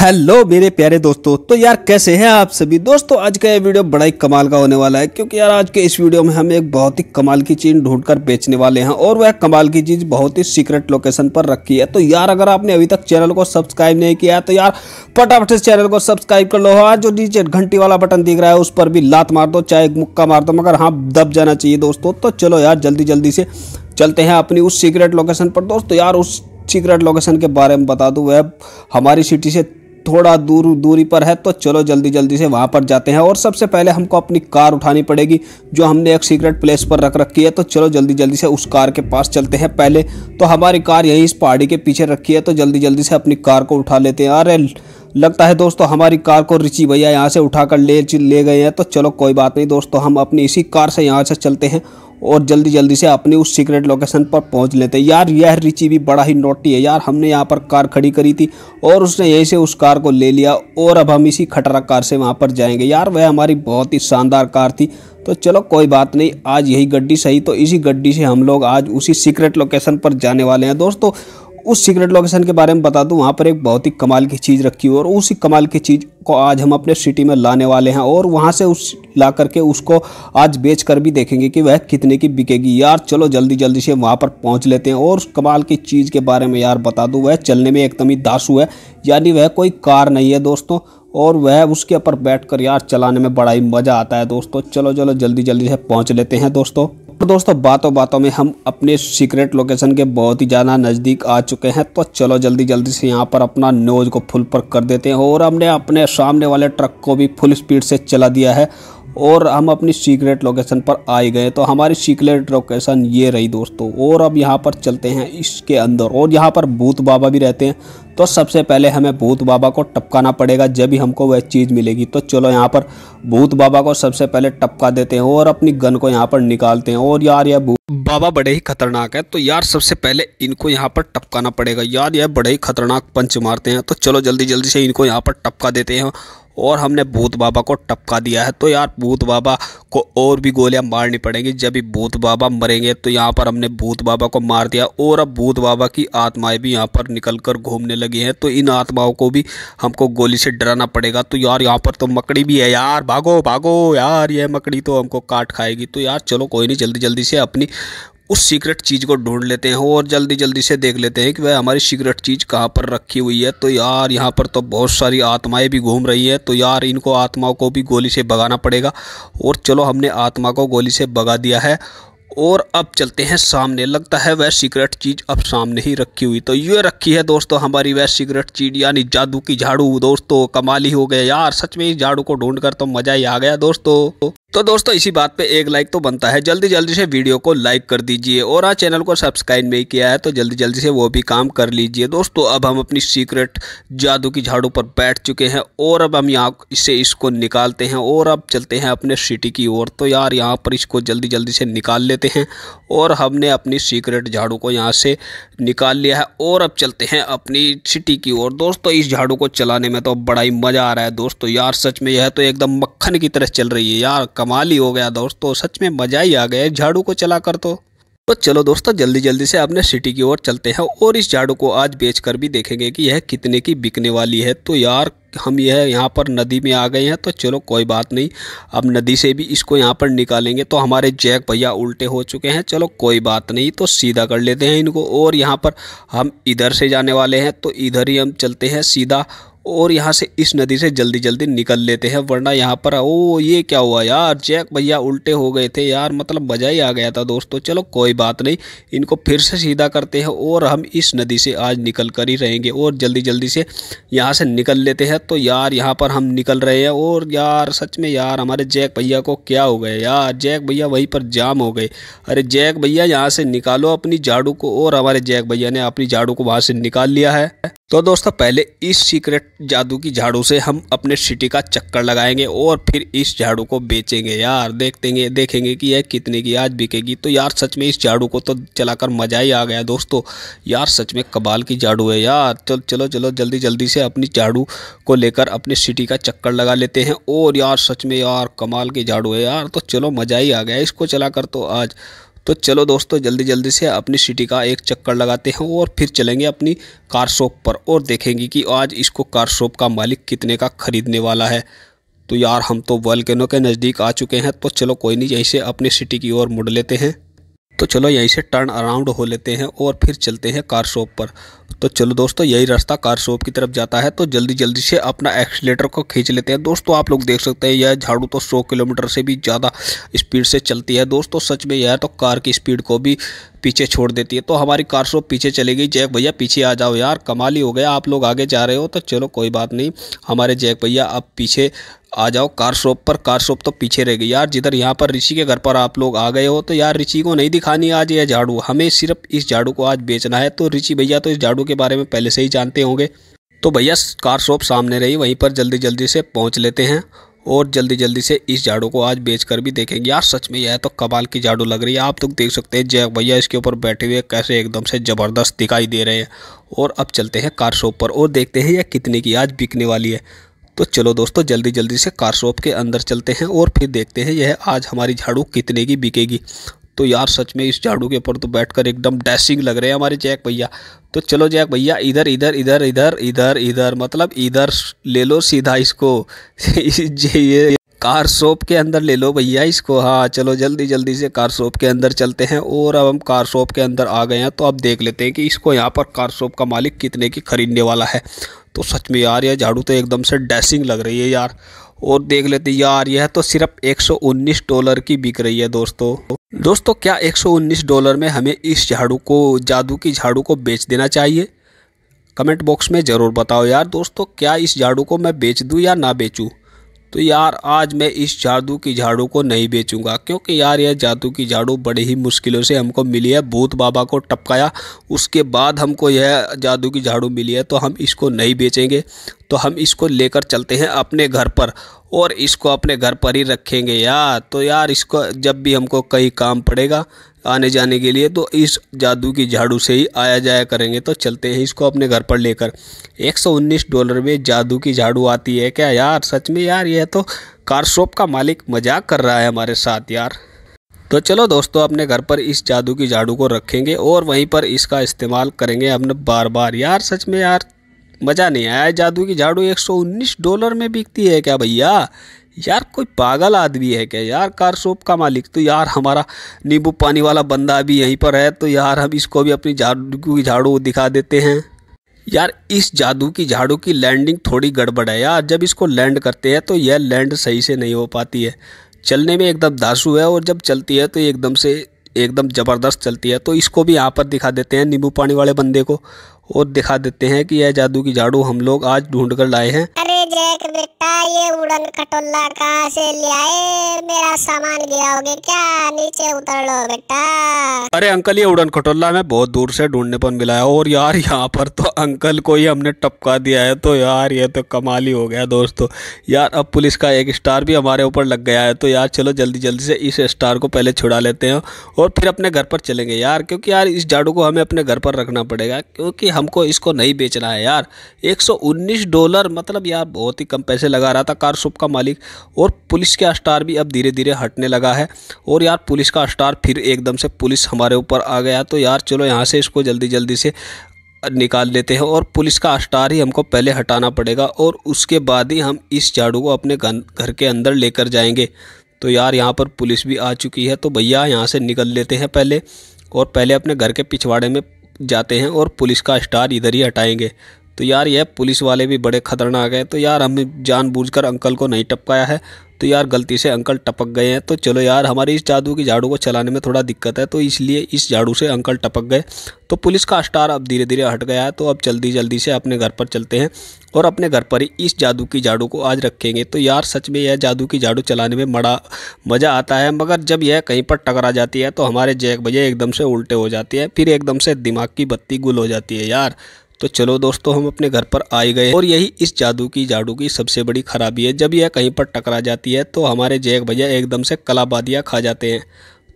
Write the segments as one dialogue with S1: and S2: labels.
S1: hello मेरे प्यारे दोस्तों तो यार कैसे हैं आप सभी दोस्तों आज का ये वीडियो बड़ा ही कमाल का होने वाला है क्योंकि यार आज के इस वीडियो में हम एक बहुत ही कमाल की चीज़ ढूंढकर बेचने वाले हैं और वह कमाल की चीज़ बहुत ही सीक्रेट लोकेशन पर रखी है तो यार अगर आपने अभी तक चैनल को सब्सक्राइब नहीं किया तो यार फटाफट इस चैनल को सब्सक्राइब कर लो और हाँ, जो नीचे घंटी वाला बटन दिख रहा है उस पर भी लात मार दो चाहे मुक्का मार दो मगर हाँ दब जाना चाहिए दोस्तों तो चलो यार जल्दी जल्दी से चलते हैं अपनी उस सीक्रेट लोकेशन पर दोस्तों यार उस सीक्रेट लोकेशन के बारे में बता दूं वह हमारी सिटी से थोड़ा दूर दूरी पर है तो चलो जल्दी जल्दी से वहाँ पर जाते हैं और सबसे पहले हमको अपनी कार उठानी पड़ेगी जो हमने एक सीक्रेट प्लेस पर रख रखी है तो चलो जल्दी जल्दी से उस कार के पास चलते हैं पहले तो हमारी कार यहीं इस पहाड़ी के पीछे रखी है तो जल्दी जल्दी से अपनी कार को उठा लेते हैं अरे लगता है दोस्तों हमारी कार को रिचि भैया यहाँ से उठाकर ले ले गए हैं तो चलो कोई बात नहीं दोस्तों हम अपनी इसी कार से यहाँ से चलते हैं और जल्दी जल्दी से अपने उस सीक्रेट लोकेशन पर पहुंच लेते हैं यार यह रिची भी बड़ा ही नोटी है यार हमने यहाँ पर कार खड़ी करी थी और उसने यहीं से उस कार को ले लिया और अब हम इसी खटरा कार से वहाँ पर जाएंगे यार वह हमारी बहुत ही शानदार कार थी तो चलो कोई बात नहीं आज यही गड्डी सही तो इसी गड्डी से हम लोग आज उसी सीक्रेट लोकेशन पर जाने वाले हैं दोस्तों उस सीक्रेट लोकेशन के बारे में बता दूं वहाँ पर एक बहुत ही कमाल की चीज़ रखी हुई और उसी कमाल की चीज़ को आज हम अपने सिटी में लाने वाले हैं और वहाँ से उस ला करके उसको आज बेच कर भी देखेंगे कि वह कितने की बिकेगी यार चलो जल्दी जल्दी से वहाँ पर पहुँच लेते हैं और उस कमाल की चीज़ के बारे में यार बता दूँ वह चलने में एकदम ही दासू है यानी वह कोई कार नहीं है दोस्तों और वह उसके ऊपर बैठ यार चलाने में बड़ा ही मज़ा आता है दोस्तों चलो चलो जल्दी जल्दी से पहुँच लेते हैं दोस्तों तो दोस्तों बातों बातों में हम अपने सीक्रेट लोकेशन के बहुत ही ज़्यादा नज़दीक आ चुके हैं तो चलो जल्दी जल्दी से यहाँ पर अपना नोज को फुल पर कर देते हैं और हमने अपने सामने वाले ट्रक को भी फुल स्पीड से चला दिया है और हम अपनी सीक्रेट लोकेशन पर आ गए तो हमारी सीक्रेट लोकेशन ये रही दोस्तों और अब यहाँ पर चलते हैं इसके अंदर और यहाँ पर भूत बाबा भी रहते हैं तो सबसे पहले हमें भूत बाबा को टपकाना पड़ेगा जब ही हमको वह चीज़ मिलेगी तो चलो यहाँ पर भूत बाबा को सबसे पहले टपका देते हैं और अपनी गन को यहाँ पर निकालते हैं और यार यह बाबा बड़े ही खतरनाक है तो यार सबसे पहले इनको यहाँ पर टपकाना पड़ेगा यार यह बड़े ही खतरनाक पंच मारते हैं तो चलो जल्दी जल्दी से इनको यहाँ पर टपका देते हैं और हमने भूत बाबा को टपका दिया है तो यार भूत बाबा को और भी गोलियां मारनी पड़ेंगी जब भी भूत बाबा मरेंगे तो यहाँ पर हमने भूत बाबा को मार दिया और अब भूत बाबा की आत्माएं भी यहाँ पर निकल कर घूमने लगी लगे हैं तो इन आत्माओं को भी हमको गोली से डराना पड़ेगा तो यार यहाँ पर तो मकड़ी भी है यार भागो भागो यार यह मकड़ी तो हमको काट खाएगी तो यार चलो कोई नहीं जल्दी जल्दी से अपनी उस सीक्रेट चीज़ को ढूंढ लेते हैं और जल्दी जल्दी से देख लेते हैं कि वह हमारी सीक्रेट चीज़ कहाँ पर रखी हुई है तो यार यहाँ पर तो बहुत सारी आत्माएं भी घूम रही हैं तो यार इनको आत्माओं को भी गोली से भगाना पड़ेगा और चलो हमने आत्मा को गोली से भगा दिया है और अब चलते हैं सामने लगता है वह सीक्रेट चीज़ अब सामने ही रखी हुई तो ये रखी है दोस्तों हमारी वह सीक्रेट चीज यानी जादू की झाड़ू दोस्तों कमाली हो गया यार सच में इस झाड़ू को ढूंढ कर तो मज़ा ही आ गया दोस्तों तो दोस्तों इसी बात पे एक लाइक तो बनता है जल्दी जल्दी से वीडियो को लाइक कर दीजिए और आज चैनल को सब्सक्राइब नहीं किया है तो जल्दी जल्दी से वो भी काम कर लीजिए दोस्तों अब हम अपनी सीक्रेट जादू की झाड़ू पर बैठ चुके हैं और अब हम यहाँ इससे इसको निकालते हैं और अब चलते हैं अपने सिटी की ओर तो यार यहाँ पर इसको जल्दी जल्दी से निकाल लेते हैं और हमने अपनी सीक्रेट झाड़ू को यहाँ से निकाल लिया है और अब चलते हैं अपनी सिटी की ओर दोस्तों इस झाड़ू को चलाने में तो बड़ा ही मज़ा आ रहा है दोस्तों यार सच में यह तो एकदम मक्खन की तरह चल रही है यार कमाल ही हो गया दोस्तों तो सच में मजा ही आ गया झाड़ू को चला कर तो तो चलो दोस्तों जल्दी जल्दी से अपने सिटी की ओर चलते हैं और इस झाड़ू को आज बेच कर भी देखेंगे कि यह कितने की बिकने वाली है तो यार हम यह यहाँ पर नदी में आ गए हैं तो चलो कोई बात नहीं अब नदी से भी इसको यहाँ पर निकालेंगे तो हमारे जैक भैया उल्टे हो चुके हैं चलो कोई बात नहीं तो सीधा कर लेते हैं इनको और यहाँ पर हम इधर से जाने वाले हैं तो इधर ही हम चलते हैं सीधा और यहाँ से इस नदी से जल्दी जल्दी निकल लेते हैं वरना यहाँ पर ओ ये क्या हुआ यार जैक भैया उल्टे हो गए थे यार मतलब मज़ा ही आ गया था दोस्तों चलो कोई बात नहीं इनको फिर से सीधा करते हैं और हम इस नदी से आज निकल कर ही रहेंगे और जल्दी जल्दी से यहाँ से निकल लेते हैं तो यार यहाँ पर हम निकल रहे हैं और यार सच में यार हमारे जैक भैया को क्या हो गया यार जैक भैया वहीं पर जाम हो गए अरे जैक भैया यहाँ से निकालो अपनी झाड़ू को और हमारे जैक भैया ने अपनी झाड़ू को वहाँ से निकाल लिया है तो दोस्तों पहले इस सीक्रेट जादू की झाड़ू से हम अपने सिटी का चक्कर लगाएंगे और फिर इस झाड़ू को बेचेंगे यार देखते देखेंगे कि यह कितने की आज बिकेगी तो यार सच में इस झाड़ू को तो चलाकर मज़ा ही आ गया दोस्तों यार सच में कबाल की झाड़ू है यार चल चलो चलो जल्दी जल्दी से अपनी झाड़ू को लेकर अपनी सिटी का चक्कर लगा लेते हैं और यार सच में यार कमाल की झाड़ू है यार तो चलो मज़ा ही आ गया इसको चला तो आज तो चलो दोस्तों जल्दी जल्दी से अपनी सिटी का एक चक्कर लगाते हैं और फिर चलेंगे अपनी कार शॉप पर और देखेंगे कि आज इसको कार शॉप का मालिक कितने का ख़रीदने वाला है तो यार हम तो वल्केनो के नज़दीक आ चुके हैं तो चलो कोई नहीं यहीं से अपनी सिटी की ओर मुड़ लेते हैं तो चलो यहीं से टर्न अराउंड हो लेते हैं और फिर चलते हैं कार शॉप पर तो चलो दोस्तों यही रास्ता कार शॉप की तरफ जाता है तो जल्दी जल्दी से अपना एक्सीटर को खींच लेते हैं दोस्तों आप लोग देख सकते हैं यह झाड़ू तो 100 किलोमीटर से भी ज़्यादा स्पीड से चलती है दोस्तों सच में यह तो कार की स्पीड को भी पीछे छोड़ देती है तो हमारी कार शॉप पीछे चलेगी गई जैक भैया पीछे आ जाओ यार कमाल ही हो गया आप लोग आगे जा रहे हो तो चलो कोई बात नहीं हमारे जैक भैया अब पीछे आ जाओ कार शॉप पर कार शॉप तो पीछे रह गई यार जिधर यहाँ पर ऋषि के घर पर आप लोग आ गए हो तो यार ऋषि को नहीं दिखानी आज यह झाड़ू हमें सिर्फ इस झाड़ू को आज बेचना है तो ऋषि भैया तो इस झाड़ू के बारे में पहले से ही जानते होंगे तो भैया कार शॉप सामने रही वहीं पर जल्दी जल्दी से पहुँच लेते हैं और जल्दी जल्दी से इस झाड़ू को आज बेच कर भी देखेंगे यार सच में यह तो कबाल की झाड़ू लग रही है आप तो देख सकते हैं जय भैया इसके ऊपर बैठे हुए कैसे एकदम से ज़बरदस्त दिखाई दे रहे हैं और अब चलते हैं कार शॉप पर और देखते हैं यह कितने की आज बिकने वाली है तो चलो दोस्तों जल्दी जल्दी से कार शॉप के अंदर चलते हैं और फिर देखते हैं यह आज हमारी झाड़ू कितने की बिकेगी तो यार सच में इस झाड़ू के ऊपर तो बैठकर एकदम डैशिंग लग रहे हैं हमारे जैक भैया तो चलो जैक भैया इधर इधर इधर इधर इधर इधर मतलब इधर ले लो सीधा इसको ये कार शॉप के अंदर ले लो भैया इसको हाँ चलो जल्दी जल्दी से कार शॉप के अंदर चलते हैं और अब हम कार शॉप के अंदर आ गए हैं तो अब देख लेते हैं कि इसको यहाँ पर कार शॉप का मालिक कितने की खरीदने वाला है तो सच में यार ये झाड़ू तो एकदम से डैसिंग लग रही है यार और देख लेते यार यह तो सिर्फ 119 डॉलर की बिक रही है दोस्तों दोस्तों क्या 119 डॉलर में हमें इस झाड़ू को जादू की झाड़ू को बेच देना चाहिए कमेंट बॉक्स में ज़रूर बताओ यार दोस्तों क्या इस झाड़ू को मैं बेच दूँ या ना बेचूँ तो यार आज मैं इस जादू की झाड़ू को नहीं बेचूंगा क्योंकि यार यह जादू की झाड़ू बड़ी ही मुश्किलों से हमको मिली है भूत बाबा को टपकाया उसके बाद हमको यह जादू की झाड़ू मिली है तो हम इसको नहीं बेचेंगे तो हम इसको लेकर चलते हैं अपने घर पर और इसको अपने घर पर ही रखेंगे यार तो यार इसको जब भी हमको कहीं काम पड़ेगा आने जाने के लिए तो इस जादू की झाड़ू से ही आया जाया करेंगे तो चलते हैं इसको अपने घर पर लेकर 119 डॉलर में जादू की झाड़ू आती है क्या यार सच में यार यह तो कार शॉप का मालिक मजाक कर रहा है हमारे साथ यार तो चलो दोस्तों अपने घर पर इस जादू की झाड़ू को रखेंगे और वहीं पर इसका इस्तेमाल करेंगे अपने बार बार यार सच में यार मज़ा नहीं आया जादू की झाड़ू 119 डॉलर में बिकती है क्या भैया यार कोई पागल आदमी है क्या यार कार शॉप का मालिक तो यार हमारा नींबू पानी वाला बंदा भी यहीं पर है तो यार हम इसको भी अपनी जादू की झाड़ू दिखा देते हैं यार इस जादू की झाड़ू की लैंडिंग थोड़ी गड़बड़ है यार जब इसको लैंड करते हैं तो यह लैंड सही से नहीं हो पाती है चलने में एकदम दासू है और जब चलती है तो एकदम से एकदम ज़बरदस्त चलती है तो इसको भी यहाँ पर दिखा देते हैं नींबू पानी वाले बंदे को और दिखा देते हैं कि यह जादू की झाड़ू हम लोग आज ढूंढ कर लाए हैं अरे जैक बेटा ये उड़न खटोला कहाँ से लियाए मेरा सामान गिराओगे क्या नीचे उतर लो बेटा अरे अंकल ये उड़न खटोला मैं बहुत दूर से ढूंढने पर मिला है और यार यहाँ पर तो अंकल को ही हमने टपका दिया है तो यार ये तो कमाल ही हो गया दोस्तों यार अब पुलिस का एक स्टार भी हमारे ऊपर लग गया है तो यार चलो जल्दी जल्दी से इस स्टार को पहले छुड़ा लेते हैं और फिर अपने घर पर चलेंगे यार क्योंकि यार इस झाड़ू को हमें अपने घर पर रखना पड़ेगा क्योंकि हमको इसको नहीं बेचना है यार एक डॉलर मतलब यार बहुत ही कम पैसे लगा रहा था स्टारशिप का मालिक और पुलिस का स्टार भी अब धीरे धीरे हटने लगा है और यार पुलिस का स्टार फिर एकदम से पुलिस हमारे ऊपर आ गया तो यार चलो यहाँ से इसको जल्दी जल्दी से निकाल लेते हैं और पुलिस का स्टार ही हमको पहले हटाना पड़ेगा और उसके बाद ही हम इस झाड़ू को अपने घर के अंदर लेकर जाएंगे तो यार यहाँ पर पुलिस भी आ चुकी है तो भैया यहाँ से निकल लेते हैं पहले और पहले अपने घर के पिछवाड़े में जाते हैं और पुलिस का स्टार इधर ही हटाएंगे तो यार ये पुलिस वाले भी बड़े खतरनाक हैं तो यार हमने जानबूझकर अंकल को नहीं टपकाया है तो यार गलती से अंकल टपक गए हैं तो चलो यार हमारी इस जादू की झाड़ू को चलाने में थोड़ा दिक्कत है तो इसलिए इस झाड़ू से अंकल टपक गए तो पुलिस का स्टार अब धीरे धीरे हट गया है तो अब जल्दी जल्दी से अपने घर पर चलते हैं और अपने घर पर ही इस जादू की झाड़ू को आज रखेंगे तो यार सच में यह जादू की झाड़ू चलाने में बड़ा मज़ा आता है मगर जब यह कहीं पर टकरा जाती है तो हमारे जैक भैया एकदम से उल्टे हो जाती है फिर एकदम से दिमाग की बत्ती गुल हो जाती है यार तो चलो दोस्तों हम अपने घर पर आ गए और यही इस जादू की झाड़ू की सबसे बड़ी खराबी है जब यह कहीं पर टकरा जाती है तो हमारे जैक भैया एकदम से कलाबादियाँ खा जाते हैं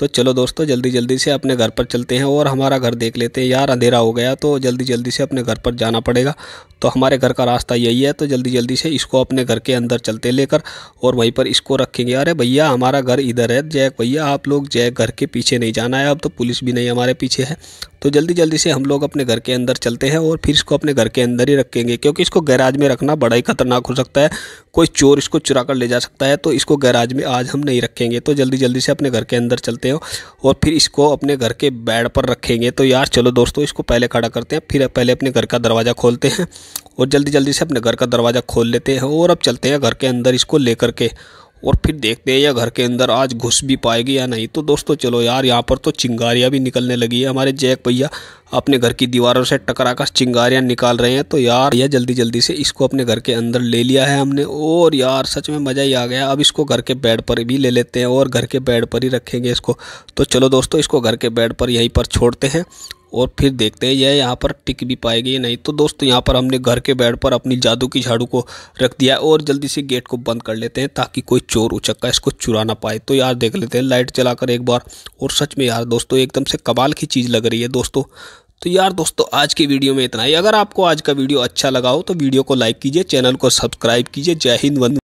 S1: तो चलो दोस्तों जल्दी जल्दी से अपने घर पर चलते हैं और हमारा घर देख लेते हैं यार अंधेरा हो गया तो जल्दी जल्दी से अपने घर पर जाना पड़ेगा तो हमारे घर का रास्ता यही है तो जल्दी जल्दी से इसको अपने घर के अंदर चलते लेकर और वहीं पर इसको रखेंगे अरे भैया हमारा घर इधर है जैक भैया आप लोग जैक घर के पीछे नहीं जाना है अब तो पुलिस भी नहीं हमारे पीछे है तो जल्दी जल्दी से हम लोग अपने घर के अंदर चलते हैं और फिर इसको अपने घर के अंदर ही रखेंगे क्योंकि इसको गैराज में रखना बड़ा ही खतरनाक हो सकता है कोई चोर इसको चुरा कर ले जा सकता है तो इसको गैराज में आज हम नहीं रखेंगे तो जल्दी जल्दी से अपने घर के अंदर चलते हैं और फिर इसको अपने घर के बेड पर रखेंगे तो यार चलो दोस्तों इसको पहले खड़ा करते हैं फिर पहले अपने घर का दरवाज़ा खोलते हैं और जल्दी जल्दी से अपने घर का दरवाज़ा खोल लेते हैं और अब चलते हैं घर के अंदर इसको ले के और फिर देखते हैं यह घर के अंदर आज घुस भी पाएगी या नहीं तो दोस्तों चलो यार यहाँ पर तो चिंगारियाँ भी निकलने लगी है हमारे जैक भैया अपने घर की दीवारों से टकरा कर चिंगारियाँ निकाल रहे हैं तो यार यह जल्दी जल्दी से इसको अपने घर के अंदर ले लिया है हमने और यार सच में मज़ा ही आ गया अब इसको घर के बेड पर भी ले लेते हैं और घर के बेड पर ही रखेंगे इसको तो चलो दोस्तों इसको घर के बेड पर यहीं पर छोड़ते हैं और फिर देखते हैं यह यहाँ पर टिक भी पाएगी या नहीं तो दोस्तों यहाँ पर हमने घर के बेड पर अपनी जादू की झाड़ू को रख दिया है और जल्दी से गेट को बंद कर लेते हैं ताकि कोई चोर उचक्का इसको चुरा ना पाए तो यार देख लेते हैं लाइट चलाकर एक बार और सच में यार दोस्तों एकदम से कमाल की चीज़ लग रही है दोस्तों तो यार दोस्तों आज की वीडियो में इतना ही अगर आपको आज का वीडियो अच्छा लगा हो तो वीडियो को लाइक कीजिए चैनल को सब्सक्राइब कीजिए जय हिंद वंद